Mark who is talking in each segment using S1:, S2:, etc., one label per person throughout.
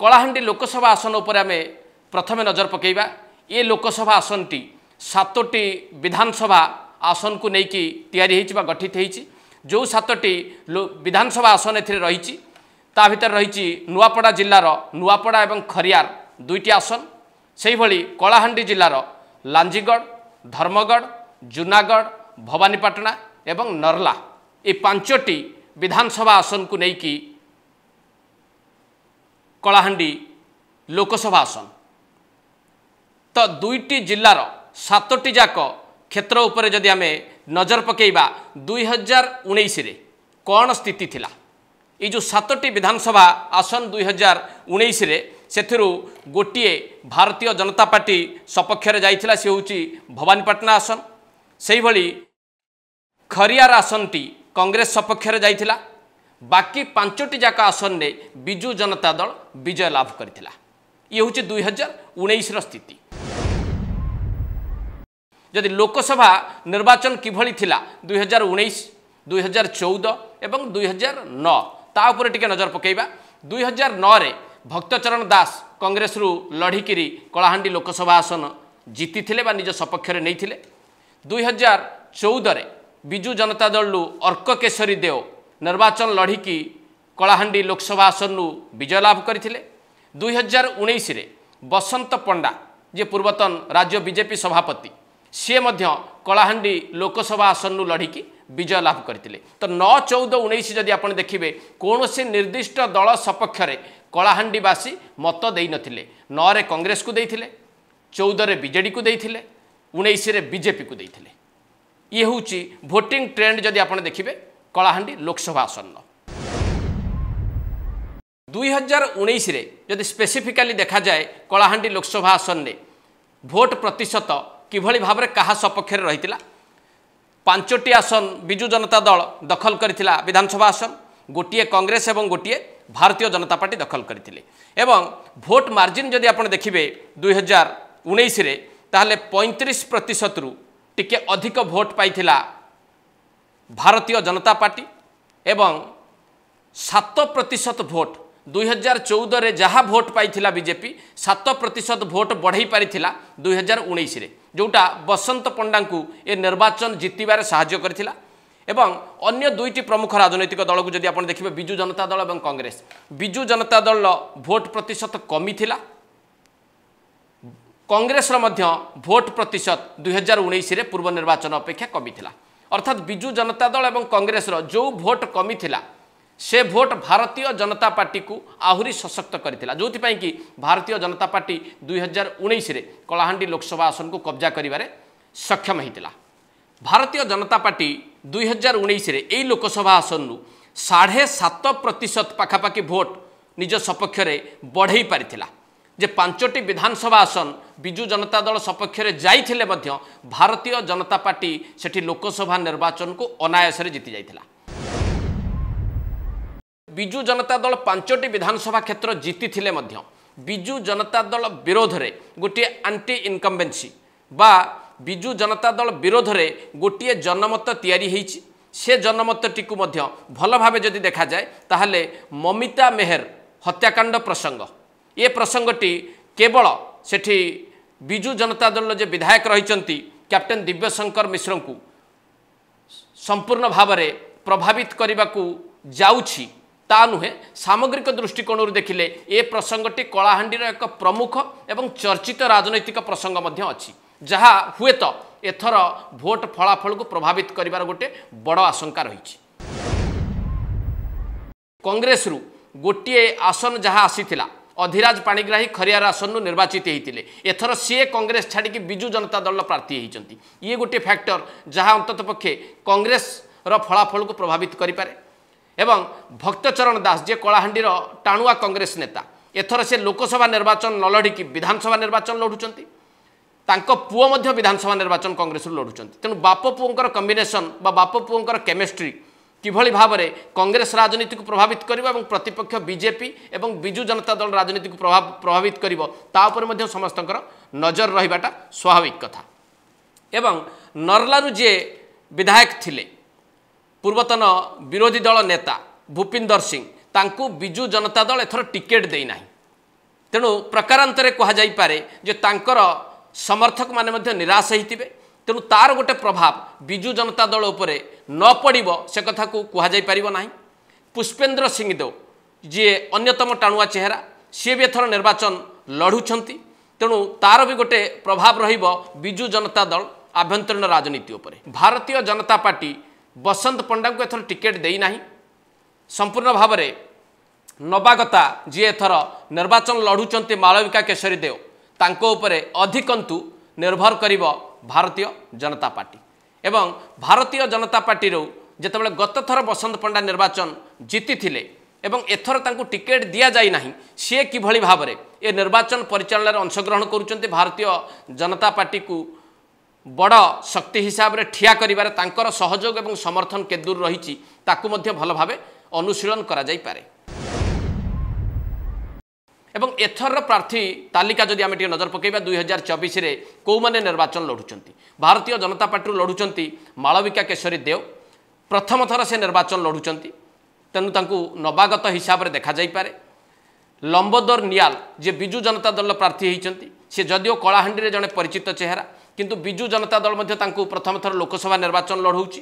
S1: କଳାହାଣ୍ଡି ଲୋକସଭା ଆସନ ଉପରେ ଆମେ ପ୍ରଥମେ ନଜର ପକାଇବା ଏ ଲୋକସଭା ଆସନଟି ସାତଟି ବିଧାନସଭା ଆସନକୁ ନେଇକି ତିଆରି ହୋଇଛି ବା ଗଠିତ ହୋଇଛି ଯେଉଁ ସାତଟି ବିଧାନସଭା ଆସନ ଏଥିରେ ରହିଛି ତା ଭିତରେ ରହିଛି ନୂଆପଡ଼ା ଜିଲ୍ଲାର ନୂଆପଡ଼ା ଏବଂ ଖରିଆର ଦୁଇଟି ଆସନ ସେହିଭଳି କଳାହାଣ୍ଡି ଜିଲ୍ଲାର ଲାଞ୍ଜିଗଡ଼ ଧର୍ମଗଡ଼ ଜୁନାଗଡ଼ ଭବାନୀପାଟଣା ଏବଂ ନର୍ଲା ଏ ପାଞ୍ଚଟି ବିଧାନସଭା ଆସନକୁ ନେଇକି କଳାହାଣ୍ଡି ଲୋକସଭା ଆସନ ତ ଦୁଇଟି ଜିଲ୍ଲାର ସାତଟି ଯାକ କ୍ଷେତ୍ର ଉପରେ ଯଦି ଆମେ ନଜର ପକାଇବା ଦୁଇ ହଜାର ଉଣେଇଶରେ କ'ଣ ସ୍ଥିତି ଥିଲା ଏଇ ଯେଉଁ ସାତଟି ବିଧାନସଭା ଆସନ ଦୁଇ ହଜାର ଉଣେଇଶରେ ସେଥିରୁ ଗୋଟିଏ ଭାରତୀୟ ଜନତା ପାର୍ଟି ସପକ୍ଷରେ ଯାଇଥିଲା ସେ ହେଉଛି ଭବାନୀପାଟଣା ଆସନ ସେହିଭଳି ଖରିଆର ଆସନଟି କଂଗ୍ରେସ ସପକ୍ଷରେ ଯାଇଥିଲା ବାକି ପାଞ୍ଚଟି ଯାକ ଆସନରେ ବିଜୁ ଜନତା ଦଳ ବିଜୟ ଲାଭ କରିଥିଲା ଇଏ ହେଉଛି ଦୁଇ ହଜାର ଉଣେଇଶର ସ୍ଥିତି ଯଦି ଲୋକସଭା ନିର୍ବାଚନ କିଭଳି ଥିଲା ଦୁଇ ହଜାର ଉଣେଇଶ ଦୁଇ ହଜାର ଚଉଦ ଏବଂ ଦୁଇ ହଜାର ନଅ ତା ଉପରେ ଟିକିଏ ନଜର ପକାଇବା ଦୁଇ ହଜାର ନଅରେ ଭକ୍ତଚରଣ ଦାସ କଂଗ୍ରେସରୁ ଲଢ଼ିକିରି କଳାହାଣ୍ଡି ଲୋକସଭା ଆସନ ଜିତିଥିଲେ ବା ନିଜ ସପକ୍ଷରେ ନେଇଥିଲେ ଦୁଇ ହଜାର ଚଉଦରେ ବିଜୁ ଜନତା ଦଳରୁ ଅର୍କକେଶରୀ ଦେଓ ନିର୍ବାଚନ ଲଢ଼ିକି କଳାହାଣ୍ଡି ଲୋକସଭା ଆସନରୁ ବିଜୟ ଲାଭ କରିଥିଲେ ଦୁଇହଜାର ଉଣେଇଶରେ ବସନ୍ତ ପଣ୍ଡା ଯିଏ ପୂର୍ବତନ ରାଜ୍ୟ ବିଜେପି ସଭାପତି ସିଏ ମଧ୍ୟ କଳାହାଣ୍ଡି ଲୋକସଭା ଆସନରୁ ଲଢ଼ିକି ବିଜୟ ଲାଭ କରିଥିଲେ ତ ନଅ ଚଉଦ ଉଣେଇଶ ଯଦି ଆପଣ ଦେଖିବେ କୌଣସି ନିର୍ଦ୍ଦିଷ୍ଟ ଦଳ ସପକ୍ଷରେ କଳାହାଣ୍ଡିବାସୀ ମତ ଦେଇନଥିଲେ ନଅରେ କଂଗ୍ରେସକୁ ଦେଇଥିଲେ ଚଉଦରେ ବିଜେଡ଼ିକୁ ଦେଇଥିଲେ ଉଣେଇଶରେ ବିଜେପିକୁ ଦେଇଥିଲେ ଇଏ ହେଉଛି ଭୋଟିଂ ଟ୍ରେଣ୍ଡ ଯଦି ଆପଣ ଦେଖିବେ କଳାହାଣ୍ଡି ଲୋକସଭା ଆସନ ଦୁଇ ହଜାର ଉଣେଇଶରେ ଯଦି ସ୍ପେସିଫିକାଲି ଦେଖାଯାଏ କଳାହାଣ୍ଡି ଲୋକସଭା ଆସନରେ ଭୋଟ ପ୍ରତିଶତ କିଭଳି ଭାବରେ କାହା ସପକ୍ଷରେ ରହିଥିଲା ପାଞ୍ଚଟି ଆସନ ବିଜୁ ଜନତା ଦଳ ଦଖଲ କରିଥିଲା ବିଧାନସଭା ଆସନ ଗୋଟିଏ କଂଗ୍ରେସ ଏବଂ ଗୋଟିଏ ଭାରତୀୟ ଜନତା ପାର୍ଟି ଦଖଲ କରିଥିଲେ ଏବଂ ଭୋଟ ମାର୍ଜିନ୍ ଯଦି ଆପଣ ଦେଖିବେ ଦୁଇ ହଜାର ଉଣେଇଶରେ ତାହେଲେ ପଇଁତିରିଶ ପ୍ରତିଶତରୁ ଟିକେ ଅଧିକ ଭୋଟ ପାଇଥିଲା ଭାରତୀୟ ଜନତା ପାର୍ଟି ଏବଂ ସାତ ପ୍ରତିଶତ ଭୋଟ ଦୁଇ ହଜାର ଚଉଦରେ ଯାହା ଭୋଟ ପାଇଥିଲା ବିଜେପି ସାତ ପ୍ରତିଶତ ଭୋଟ ବଢ଼େଇ ପାରିଥିଲା ଦୁଇ ହଜାର ଉଣେଇଶରେ ଯେଉଁଟା ବସନ୍ତ ପଣ୍ଡାଙ୍କୁ ଏ ନିର୍ବାଚନ ଜିତିବାରେ ସାହାଯ୍ୟ କରିଥିଲା ଏବଂ ଅନ୍ୟ ଦୁଇଟି ପ୍ରମୁଖ ରାଜନୈତିକ ଦଳକୁ ଯଦି ଆପଣ ଦେଖିବେ ବିଜୁ ଜନତା ଦଳ ଏବଂ କଂଗ୍ରେସ ବିଜୁ ଜନତା ଦଳ ଭୋଟ ପ୍ରତିଶତ କମିଥିଲା କଂଗ୍ରେସର ମଧ୍ୟ ଭୋଟ ପ୍ରତିଶତ ଦୁଇହଜାର ଉଣେଇଶରେ ପୂର୍ବ ନିର୍ବାଚନ ଅପେକ୍ଷା କମିଥିଲା ଅର୍ଥାତ୍ ବିଜୁ ଜନତା ଦଳ ଏବଂ କଂଗ୍ରେସର ଯେଉଁ ଭୋଟ୍ କମିଥିଲା ସେ ଭୋଟ୍ ଭାରତୀୟ ଜନତା ପାର୍ଟିକୁ ଆହୁରି ସଶକ୍ତ କରିଥିଲା ଯେଉଁଥିପାଇଁ କି ଭାରତୀୟ ଜନତା ପାର୍ଟି ଦୁଇହଜାର ଉଣେଇଶରେ କଳାହାଣ୍ଡି ଲୋକସଭା ଆସନକୁ କବ୍ଜା କରିବାରେ ସକ୍ଷମ ହୋଇଥିଲା ଭାରତୀୟ ଜନତା ପାର୍ଟି ଦୁଇହଜାର ଉଣେଇଶରେ ଏହି ଲୋକସଭା ଆସନରୁ ସାଢ଼େ ସାତ ପ୍ରତିଶତ ପାଖାପାଖି ଭୋଟ୍ ନିଜ ସପକ୍ଷରେ ବଢ଼େଇ ପାରିଥିଲା যে পাঁচটি বিধানসভা আসন বিজু জনতা দল সপক্ষে যাই ভারতীয় জনতা পার্টি সেটি লোকসভা নির্বাচন কু অনায়াসে জিতি যাই বিজু জনতা দল পাঁচটি বিধানসভা ক্ষেত্র জিতি বিজু জনতা দল বিরোধে গোটিয়ে আন্টি ইনকম্বেন্সি বা বিজু জনতা দল বিরোধে গোটিয়ে জনমত তৈরি হয়েছে সে জনমতটি ভালোভাবে যদি দেখা যায় তাহলে মমিতা মেহের হত্যাকাণ্ড প্রসঙ্গ ଏ ପ୍ରସଙ୍ଗଟି କେବଳ ସେଠି ବିଜୁ ଜନତା ଦଳର ଯେ ବିଧାୟକ ରହିଛନ୍ତି କ୍ୟାପ୍ଟେନ୍ ଦିବ୍ୟଶଙ୍କର ମିଶ୍ରଙ୍କୁ ସମ୍ପୂର୍ଣ୍ଣ ଭାବରେ ପ୍ରଭାବିତ କରିବାକୁ ଯାଉଛି ତା ନୁହେଁ ସାମଗ୍ରିକ ଦୃଷ୍ଟିକୋଣରୁ ଦେଖିଲେ ଏ ପ୍ରସଙ୍ଗଟି କଳାହାଣ୍ଡିର ଏକ ପ୍ରମୁଖ ଏବଂ ଚର୍ଚ୍ଚିତ ରାଜନୈତିକ ପ୍ରସଙ୍ଗ ମଧ୍ୟ ଅଛି ଯାହା ହୁଏତ ଏଥର ଭୋଟ ଫଳାଫଳକୁ ପ୍ରଭାବିତ କରିବାର ଗୋଟିଏ ବଡ଼ ଆଶଙ୍କା ରହିଛି କଂଗ୍ରେସରୁ ଗୋଟିଏ ଆସନ ଯାହା ଆସିଥିଲା ଅଧିରାଜ ପାଣିଗ୍ରାହୀ ଖରିଆର ଆସନରୁ ନିର୍ବାଚିତ ହୋଇଥିଲେ ଏଥର ସିଏ କଂଗ୍ରେସ ଛାଡ଼ିକି ବିଜୁ ଜନତା ଦଳର ପ୍ରାର୍ଥୀ ହୋଇଛନ୍ତି ଇଏ ଗୋଟିଏ ଫ୍ୟାକ୍ଟର ଯାହା ଅନ୍ତତଃ ପକ୍ଷେ କଂଗ୍ରେସର ଫଳାଫଳକୁ ପ୍ରଭାବିତ କରିପାରେ ଏବଂ ଭକ୍ତଚରଣ ଦାସ ଯିଏ କଳାହାଣ୍ଡିର ଟାଣୁଆ କଂଗ୍ରେସ ନେତା ଏଥର ସେ ଲୋକସଭା ନିର୍ବାଚନ ନ ଲଢ଼ିକି ବିଧାନସଭା ନିର୍ବାଚନ ଲଢ଼ୁଛନ୍ତି ତାଙ୍କ ପୁଅ ମଧ୍ୟ ବିଧାନସଭା ନିର୍ବାଚନ କଂଗ୍ରେସରୁ ଲଢ଼ୁଛନ୍ତି ତେଣୁ ବାପ ପୁଅଙ୍କର କମ୍ବିନେସନ୍ ବା ବାପ ପୁଅଙ୍କର କେମିଷ୍ଟ୍ରି କିଭଳି ଭାବରେ କଂଗ୍ରେସ ରାଜନୀତିକୁ ପ୍ରଭାବିତ କରିବ ଏବଂ ପ୍ରତିପକ୍ଷ ବିଜେପି ଏବଂ ବିଜୁ ଜନତା ଦଳ ରାଜନୀତିକୁ ପ୍ରଭାବ ପ୍ରଭାବିତ କରିବ ତା ଉପରେ ମଧ୍ୟ ସମସ୍ତଙ୍କର ନଜର ରହିବାଟା ସ୍ୱାଭାବିକ କଥା ଏବଂ ନର୍ଲାରୁ ଯିଏ ବିଧାୟକ ଥିଲେ ପୂର୍ବତନ ବିରୋଧୀ ଦଳ ନେତା ଭୂପିନ୍ଦର ସିଂ ତାଙ୍କୁ ବିଜୁ ଜନତା ଦଳ ଏଥର ଟିକେଟ୍ ଦେଇନାହିଁ ତେଣୁ ପ୍ରକାରାନ୍ତରେ କୁହାଯାଇପାରେ ଯେ ତାଙ୍କର ସମର୍ଥକମାନେ ମଧ୍ୟ ନିରାଶ ହୋଇଥିବେ ତେଣୁ ତାର ଗୋଟେ ପ୍ରଭାବ ବିଜୁ ଜନତା ଦଳ ଉପରେ ନ ପଡ଼ିବ ସେ କଥାକୁ କୁହାଯାଇପାରିବ ନାହିଁ ପୁଷ୍ପେନ୍ଦ୍ର ସିଂ ଦେଓ ଯିଏ ଅନ୍ୟତମ ଟାଣୁଆ ଚେହେରା ସିଏ ବି ଏଥର ନିର୍ବାଚନ ଲଢ଼ୁଛନ୍ତି ତେଣୁ ତାର ବି ଗୋଟେ ପ୍ରଭାବ ରହିବ ବିଜୁ ଜନତା ଦଳ ଆଭ୍ୟନ୍ତରୀଣ ରାଜନୀତି ଉପରେ ଭାରତୀୟ ଜନତା ପାର୍ଟି ବସନ୍ତ ପଣ୍ଡାଙ୍କୁ ଏଥର ଟିକେଟ୍ ଦେଇନାହିଁ ସମ୍ପୂର୍ଣ୍ଣ ଭାବରେ ନବାଗତା ଯିଏ ଏଥର ନିର୍ବାଚନ ଲଢ଼ୁଛନ୍ତି ମାଳବିକା କେଶରୀ ଦେଓ ତାଙ୍କ ଉପରେ ଅଧିକନ୍ତୁ ନିର୍ଭର କରିବ ଭାରତୀୟ ଜନତା ପାର୍ଟି ଏବଂ ଭାରତୀୟ ଜନତା ପାର୍ଟିରୁ ଯେତେବେଳେ ଗତଥର ବସନ୍ତ ପଣ୍ଡା ନିର୍ବାଚନ ଜିତିଥିଲେ ଏବଂ ଏଥର ତାଙ୍କୁ ଟିକେଟ୍ ଦିଆଯାଇ ନାହିଁ ସିଏ କିଭଳି ଭାବରେ ଏ ନିର୍ବାଚନ ପରିଚାଳନାରେ ଅଂଶଗ୍ରହଣ କରୁଛନ୍ତି ଭାରତୀୟ ଜନତା ପାର୍ଟିକୁ ବଡ଼ ଶକ୍ତି ହିସାବରେ ଠିଆ କରିବାରେ ତାଙ୍କର ସହଯୋଗ ଏବଂ ସମର୍ଥନ କେଦୂର ରହିଛି ତାକୁ ମଧ୍ୟ ଭଲ ଭାବେ ଅନୁଶୀଳନ କରାଯାଇପାରେ এবং ଏଥରର ପ୍ରାର୍ଥୀ ତାଲିକା ଯଦି ଆମେ ଟିକେ ନଜର ପକାଇବା ଦୁଇ ହଜାର ଚବିଶରେ କେଉଁମାନେ ନିର୍ବାଚନ ଲଢ଼ୁଛନ୍ତି ଭାରତୀୟ ଜନତା ପାର୍ଟିରୁ ଲଢ଼ୁଛନ୍ତି ମାଳବିକା କେଶରୀ ଦେଓ ପ୍ରଥମ ଥର ସେ ନିର୍ବାଚନ ଲଢ଼ୁଛନ୍ତି ତେଣୁ ତାଙ୍କୁ ନବାଗତ ହିସାବରେ ଦେଖାଯାଇପାରେ ଲମ୍ବୋଦର ନିଆଲ ଯିଏ ବିଜୁ ଜନତା ଦଳର ପ୍ରାର୍ଥୀ ହୋଇଛନ୍ତି ସେ ଯଦିଓ କଳାହାଣ୍ଡିରେ ଜଣେ ପରିଚିତ ଚେହେରା କିନ୍ତୁ ବିଜୁ ଜନତା ଦଳ ମଧ୍ୟ ତାଙ୍କୁ ପ୍ରଥମ ଥର ଲୋକସଭା ନିର୍ବାଚନ ଲଢ଼ଉଛି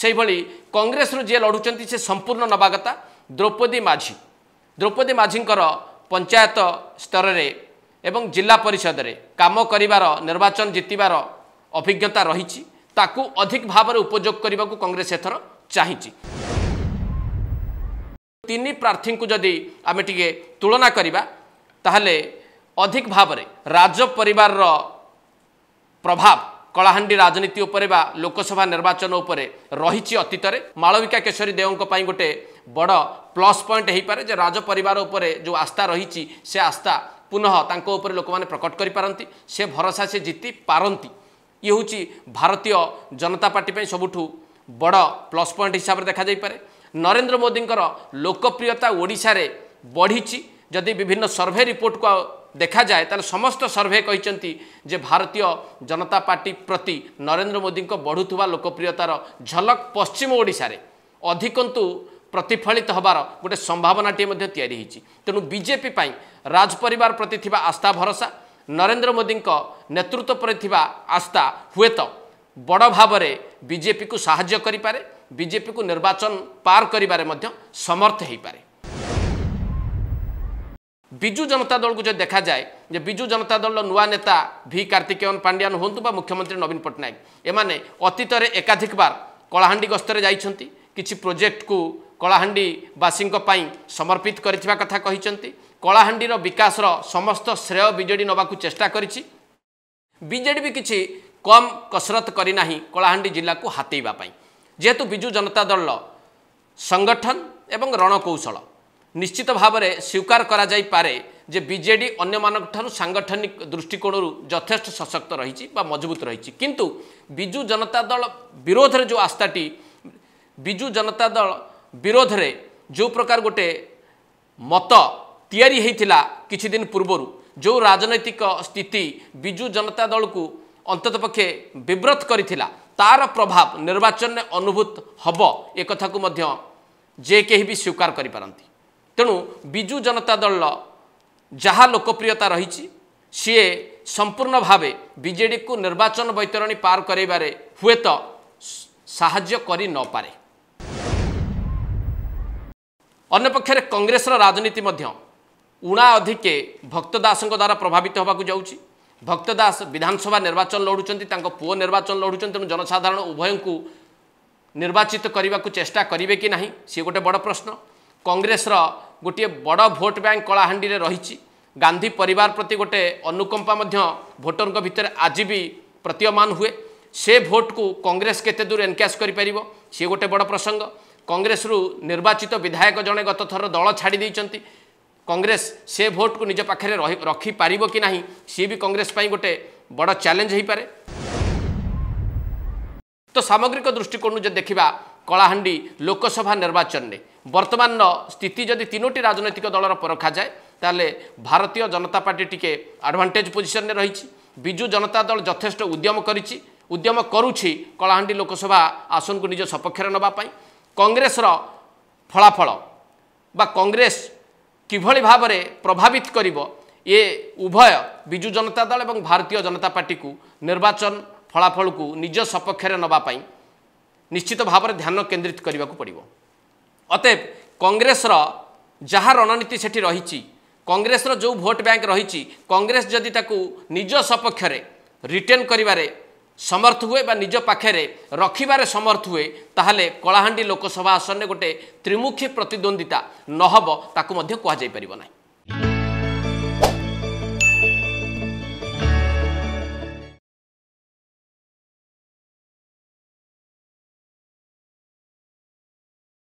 S1: ସେହିଭଳି କଂଗ୍ରେସରୁ ଯିଏ ଲଢ଼ୁଛନ୍ତି ସେ ସମ୍ପୂର୍ଣ୍ଣ ନବାଗତା ଦ୍ରୌପଦୀ ମାଝୀ ଦ୍ରୌପଦୀ ମାଝୀଙ୍କର ପଞ୍ଚାୟତ ସ୍ତରରେ ଏବଂ ଜିଲ୍ଲା ପରିଷଦରେ କାମ କରିବାର ନିର୍ବାଚନ ଜିତିବାର ଅଭିଜ୍ଞତା ରହିଛି ତାକୁ ଅଧିକ ଭାବରେ ଉପଯୋଗ କରିବାକୁ କଂଗ୍ରେସ ଏଥର ଚାହିଁଛି ତିନି ପ୍ରାର୍ଥୀଙ୍କୁ ଯଦି ଆମେ ଟିକେ ତୁଳନା କରିବା ତାହେଲେ ଅଧିକ ଭାବରେ ରାଜପରିବାରର ପ୍ରଭାବ କଳାହାଣ୍ଡି ରାଜନୀତି ଉପରେ ବା ଲୋକସଭା ନିର୍ବାଚନ ଉପରେ ରହିଛି ଅତୀତରେ ମାଳବିକା କେଶରୀ ଦେଓଙ୍କ ପାଇଁ ଗୋଟିଏ বড় প্লস পয়েন্ট হইপারে যে রাজপরিবার উপরে যে আস্থা রয়েছে সে আস্থা পুনঃ তাঙ্ক উপরে লোকমানে প্রকট করে পারন্তি সে ভরসা সে জিতি পারন্তি ইয়ে হচ্ছে ভারতীয় জনতা পার্টি পাই সবুঠু বড় প্লস পয়েন্ট হিসাবে দেখা যাইপারে নরেন্দ্র মোদীঙ্কর লোকপ্রিয়তা ওড়িশার বড়িছি যদি বিভিন্ন সর্ভে রিপোর্টকে দেখা যায় তাহলে সমস্ত সর্ভে কিন্তু যে ভারতীয় জনতা পার্টি প্রতি নরেন্দ্র মোদীঙ্ক বড়ুয়া লোকপ্রিয়তার ঝলক পশ্চিম ওড়িশার অধিকন্তু ପ୍ରତିଫଳିତ ହେବାର ଗୋଟେ ସମ୍ଭାବନାଟିଏ ମଧ୍ୟ ତିଆରି ହୋଇଛି ତେଣୁ ବିଜେପି ପାଇଁ ରାଜପରିବାର ପ୍ରତି ଥିବା ଆସ୍ଥା ଭରସା ନରେନ୍ଦ୍ର ମୋଦିଙ୍କ ନେତୃତ୍ୱ ପ୍ରତି ଥିବା ଆସ୍ଥା ହୁଏତ ବଡ଼ ଭାବରେ ବିଜେପିକୁ ସାହାଯ୍ୟ କରିପାରେ ବିଜେପିକୁ ନିର୍ବାଚନ ପାର କରିବାରେ ମଧ୍ୟ ସମର୍ଥ ହୋଇପାରେ ବିଜୁ ଜନତା ଦଳକୁ ଯଦି ଦେଖାଯାଏ ଯେ ବିଜୁ ଜନତା ଦଳର ନୂଆ ନେତା ଭି କାର୍ତ୍ତିକେୟନ ପାଣ୍ଡିଆନ ହୁଅନ୍ତୁ ବା ମୁଖ୍ୟମନ୍ତ୍ରୀ ନବୀନ ପଟ୍ଟନାୟକ ଏମାନେ ଅତୀତରେ ଏକାଧିକ ବାର କଳାହାଣ୍ଡି ଗସ୍ତରେ ଯାଇଛନ୍ତି କିଛି ପ୍ରୋଜେକ୍ଟକୁ କଳାହାଣ୍ଡିବାସୀଙ୍କ ପାଇଁ ସମର୍ପିତ କରିଥିବା କଥା କହିଛନ୍ତି କଳାହାଣ୍ଡିର ବିକାଶର ସମସ୍ତ ଶ୍ରେୟ ବିଜେଡ଼ି ନେବାକୁ ଚେଷ୍ଟା କରିଛି ବିଜେଡ଼ି ବି କିଛି କମ୍ କସରତ କରିନାହିଁ କଳାହାଣ୍ଡି ଜିଲ୍ଲାକୁ ହାତେଇବା ପାଇଁ ଯେହେତୁ ବିଜୁ ଜନତା ଦଳର ସଂଗଠନ ଏବଂ ରଣକୌଶଳ ନିଶ୍ଚିତ ଭାବରେ ସ୍ୱୀକାର କରାଯାଇପାରେ ଯେ ବିଜେଡ଼ି ଅନ୍ୟମାନଙ୍କଠାରୁ ସାଂଗଠନିକ ଦୃଷ୍ଟିକୋଣରୁ ଯଥେଷ୍ଟ ସଶକ୍ତ ରହିଛି ବା ମଜବୁତ ରହିଛି କିନ୍ତୁ ବିଜୁ ଜନତା ଦଳ ବିରୋଧରେ ଯେଉଁ ଆସ୍ଥାଟି ବିଜୁ ଜନତା ଦଳ ବିରୋଧରେ ଯେଉଁ ପ୍ରକାର ଗୋଟେ ମତ ତିଆରି ହୋଇଥିଲା କିଛି ଦିନ ପୂର୍ବରୁ ଯେଉଁ ରାଜନୈତିକ ସ୍ଥିତି ବିଜୁ ଜନତା ଦଳକୁ ଅନ୍ତତଃ ପକ୍ଷେ ବିବ୍ରତ କରିଥିଲା ତାର ପ୍ରଭାବ ନିର୍ବାଚନରେ ଅନୁଭୂତ ହେବ ଏ କଥାକୁ ମଧ୍ୟ ଯେ କେହି ବି ସ୍ୱୀକାର କରିପାରନ୍ତି ତେଣୁ ବିଜୁ ଜନତା ଦଳ ଯାହା ଲୋକପ୍ରିୟତା ରହିଛି ସିଏ ସମ୍ପୂର୍ଣ୍ଣ ଭାବେ ବିଜେଡ଼ିକୁ ନିର୍ବାଚନ ବୈତରଣୀ ପାର କରାଇବାରେ ହୁଏତ ସାହାଯ୍ୟ କରି ନପାରେ ଅନ୍ୟପକ୍ଷରେ କଂଗ୍ରେସର ରାଜନୀତି ମଧ୍ୟ ଉଣା ଅଧିକେ ଭକ୍ତ ଦାସଙ୍କ ଦ୍ୱାରା ପ୍ରଭାବିତ ହେବାକୁ ଯାଉଛି ଭକ୍ତ ଦାସ ବିଧାନସଭା ନିର୍ବାଚନ ଲଢ଼ୁଛନ୍ତି ତାଙ୍କ ପୁଅ ନିର୍ବାଚନ ଲଢ଼ୁଛନ୍ତି ତେଣୁ ଜନସାଧାରଣ ଉଭୟଙ୍କୁ ନିର୍ବାଚିତ କରିବାକୁ ଚେଷ୍ଟା କରିବେ କି ନାହିଁ ସିଏ ଗୋଟେ ବଡ଼ ପ୍ରଶ୍ନ କଂଗ୍ରେସର ଗୋଟିଏ ବଡ଼ ଭୋଟ୍ ବ୍ୟାଙ୍କ କଳାହାଣ୍ଡିରେ ରହିଛି ଗାନ୍ଧୀ ପରିବାର ପ୍ରତି ଗୋଟେ ଅନୁକମ୍ପା ମଧ୍ୟ ଭୋଟରଙ୍କ ଭିତରେ ଆଜି ବି ପ୍ରତୀୟମାନ ହୁଏ ସେ ଭୋଟ୍କୁ କଂଗ୍ରେସ କେତେ ଦୂର ଏନକ୍ୟାସ୍ କରିପାରିବ ସିଏ ଗୋଟେ ବଡ଼ ପ୍ରସଙ୍ଗ କଂଗ୍ରେସରୁ ନିର୍ବାଚିତ ବିଧାୟକ ଜଣେ ଗତ ଥର ଦଳ ଛାଡ଼ି ଦେଇଛନ୍ତି କଂଗ୍ରେସ ସେ ଭୋଟକୁ ନିଜ ପାଖରେ ରଖିପାରିବ କି ନାହିଁ ସିଏ ବି କଂଗ୍ରେସ ପାଇଁ ଗୋଟେ ବଡ଼ ଚ୍ୟାଲେଞ୍ଜ ହୋଇପାରେ ତ ସାମଗ୍ରିକ ଦୃଷ୍ଟିକୋଣରୁ ଯଦି ଦେଖିବା କଳାହାଣ୍ଡି ଲୋକସଭା ନିର୍ବାଚନରେ ବର୍ତ୍ତମାନର ସ୍ଥିତି ଯଦି ତିନୋଟି ରାଜନୈତିକ ଦଳର ରଖାଯାଏ ତାହେଲେ ଭାରତୀୟ ଜନତା ପାର୍ଟି ଟିକେ ଆଡ଼ଭାଣ୍ଟେଜ୍ ପୋଜିସନରେ ରହିଛି ବିଜୁ ଜନତା ଦଳ ଯଥେଷ୍ଟ ଉଦ୍ୟମ କରିଛି ଉଦ୍ୟମ କରୁଛି କଳାହାଣ୍ଡି ଲୋକସଭା ଆସନକୁ ନିଜ ସପକ୍ଷରେ ନେବା ପାଇଁ କଂଗ୍ରେସର ଫଳାଫଳ ବା କଂଗ୍ରେସ କିଭଳି ଭାବରେ ପ୍ରଭାବିତ କରିବ ଏ ଉଭୟ ବିଜୁ ଜନତା ଦଳ ଏବଂ ଭାରତୀୟ ଜନତା ପାର୍ଟିକୁ ନିର୍ବାଚନ ଫଳାଫଳକୁ ନିଜ ସପକ୍ଷରେ ନେବା ପାଇଁ ନିଶ୍ଚିତ ଭାବରେ ଧ୍ୟାନ କେନ୍ଦ୍ରିତ କରିବାକୁ ପଡ଼ିବ ଅତେବ କଂଗ୍ରେସର ଯାହା ରଣନୀତି ସେଠି ରହିଛି କଂଗ୍ରେସର ଯେଉଁ ଭୋଟ ବ୍ୟାଙ୍କ ରହିଛି କଂଗ୍ରେସ ଯଦି ତାକୁ ନିଜ ସପକ୍ଷରେ ରିଟର୍ଣ୍ଣ କରିବାରେ ସମର୍ଥ ହୁଏ ବା ନିଜ ପାଖରେ ରଖିବାରେ ସମର୍ଥ ହୁଏ ତାହେଲେ କଳାହାଣ୍ଡି ଲୋକସଭା ଆସନରେ ଗୋଟେ ତ୍ରିମୁଖୀ ପ୍ରତିଦ୍ୱନ୍ଦ୍ୱିତା ନହେବ ତାକୁ ମଧ୍ୟ କୁହାଯାଇପାରିବ ନାହିଁ